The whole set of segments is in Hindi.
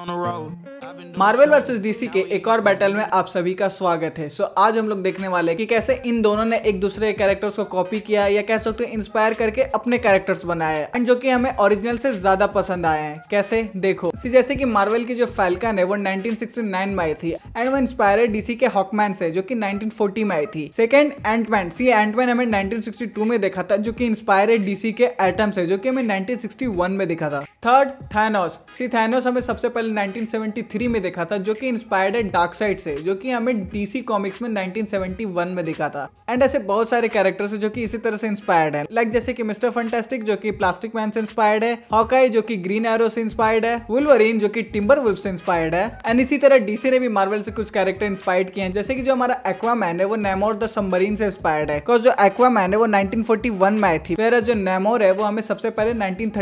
on the road. Marvel versus DC के एक और बैटल में आप सभी का स्वागत है सो so, आज हम लोग देखने वाले कि कैसे इन दोनों ने एक दूसरे के कैरेक्टर्स को कॉपी किया या कह सकते हैं इंस्पायर करके अपने कैरेक्टर्स बनाए एंड जो कि हमें ओरिजिनल से ज्यादा पसंद आए हैं कैसे देखो सी जैसे कि मार्वल की जो फैलकन है वो 1969 में आई थी एंड वो इंस्पायर डीसी के हॉकमैन से जो की नाइनटीन में आई थी सेकेंड एंटमैन सी एंटमैन हमें नाइनटीन में देखा था जो की इंस्पायर डीसी के एटम्स है जो की हमें नाइनटीन में देखा था थर्ड थैनोस सी थैनोस हमें सबसे पहले नाइनटीन थ्री में देखा था जो कि इंस्पायर्ड है डार्क साइड से जो कि हमें डीसी कॉमिक्स में 1971 में देखा था एंड ऐसे बहुत सारे कैरेक्टर्स है जो कि इसी तरह से इंस्पायर्ड है लाइक like जैसे कि मिस्टर फंटेस्टिक जो कि प्लास्टिक मैन से इंस्पायर्ड है हॉकाई जो कि ग्रीन एरो से इंस्पायर्ड है वुलवरीन जो कि टिम्बर वुल्फ से इंस्पायर्ड है एंड इसी तरह डीसी ने भी मार्वल से कुछ कैरेक्टर इंस्पायर्ड किए हैं जैसे कि जो हमारा एक्वामैन है वो नेमोर द सबमरीन से इंस्पायर्ड है बिकॉज जो एक्वामैन है वो नाइनटीन में आई थी फिर जो नेमोर है वो हमें सबसे पहले नाइनटीन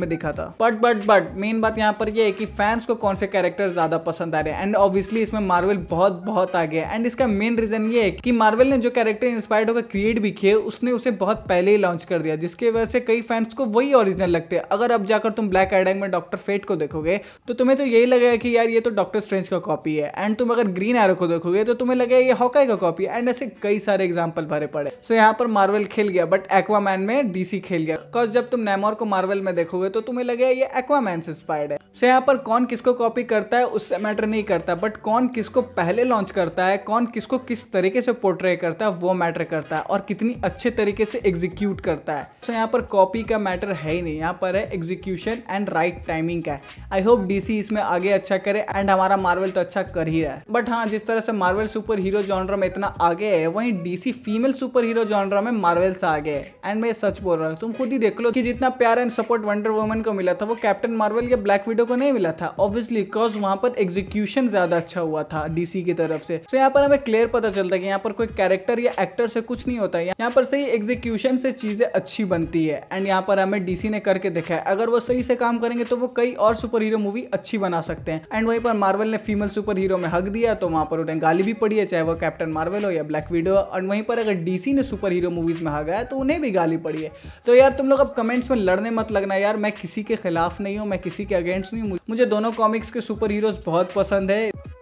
में दिखा था बट बट बट मेन बात यहाँ पर यह है कि फैंस को कौन से कैरेक्टर कैरेक्टर ज़्यादा पसंद आ रहे हैं एंड ऑब्वियसली इसमें मार्वल बहुत बहुत आगे है एंड इसका मेन रीज़न ये है कि मार्वल ने जो कैरेक्टर इंस्पायर्ड होकर क्रिएट भी किए उसने उसे बहुत पहले ही लॉन्च कर दिया जिसकी वजह से कई फैंस को वही ओरिजिनल लगते हैं अगर अब जाकर तुम ब्लैक एडंग में डॉक्टर फेट को देखोगे तो तुम्हें तो यही लगेगा कि यार ये तो डॉक्टर स्ट्रेंज का कॉपी है एंड तुम अगर ग्रीन एरो को देखोगे तो तुम्हें लगेगा ये हॉकाई का कॉपी है एंड ऐसे कई सारे एग्जाम्पल भरे पड़े सो so, यहाँ पर मार्वल खेल गया बट एक्वामैन में डीसी खेल गया बिकॉज जब तुम नेमोर को मार्वल में देखोगे तो तुम्हें लगेगा ये एक्वामैन से इंस्पायर्ड है सो so, यहाँ पर कौन किसको कॉपी करता करता है उससे मैटर नहीं करता बट कौन किसको पहले लॉन्च करता है कौन किसको किस तरीके से पोर्ट्रे करता है वो मैटर करता है और कितनी अच्छे तरीके से एग्जीक्यूट करता है तो यहाँ पर कॉपी का मैटर है ही नहीं यहाँ पर है एग्जीक्यूशन एंड राइट टाइमिंग का आई होप डी इसमें आगे अच्छा करे एंड हमारा मार्वल तो अच्छा कर ही रहा है बट हाँ जिस तरह से मार्वल सुपर हीरो जॉनरा में इतना आगे है वहीं DC female super hero genre में मार्वल से आगे है एंड मैं सच बोल रहा हूँ तुम खुद ही देख लो कि जितना प्यार एंड सपोर्ट वंडर वुमन को मिला था वो कैप्टन मार्वल या ब्लैक विडो को नहीं मिला था ऑब्वियसली कॉज वहां पर एग्जीक्यूशन ज़्यादा अच्छा हुआ था डीसी की तरफ से तो यहाँ पर हमें क्लियर पता चलता है कि यहाँ पर कोई कैरेक्टर या एक्टर से कुछ नहीं होता यहाँ पर सही एग्जीक्यूशन से चीज़ें अच्छी बनती है एंड यहाँ पर हमें डीसी ने करके देखा है अगर वो सही से काम करेंगे तो वो कई और सुपर हीरो मूवी अच्छी बना सकते हैं एंड वहीं पर मार्वल ने फीमेल सुपर हीरो में हक दिया तो वहां पर उन्हें गाली भी पड़ी है चाहे वो कैप्टन मार्वल हो या ब्लैक वीडो एंड वहीं पर अगर डीसी ने सुपर हीरो मूवीज़ में हक आया तो उन्हें भी गाली पड़ी है तो यार तुम लोग अब कमेंट्स में लड़ने मत लगना यार मैं किसी के खिलाफ नहीं हूँ मैं किसी के अगेंस्ट नहीं हूँ मुझे दोनों कॉमिक्स के सुपर हीरोज बहुत पसंद है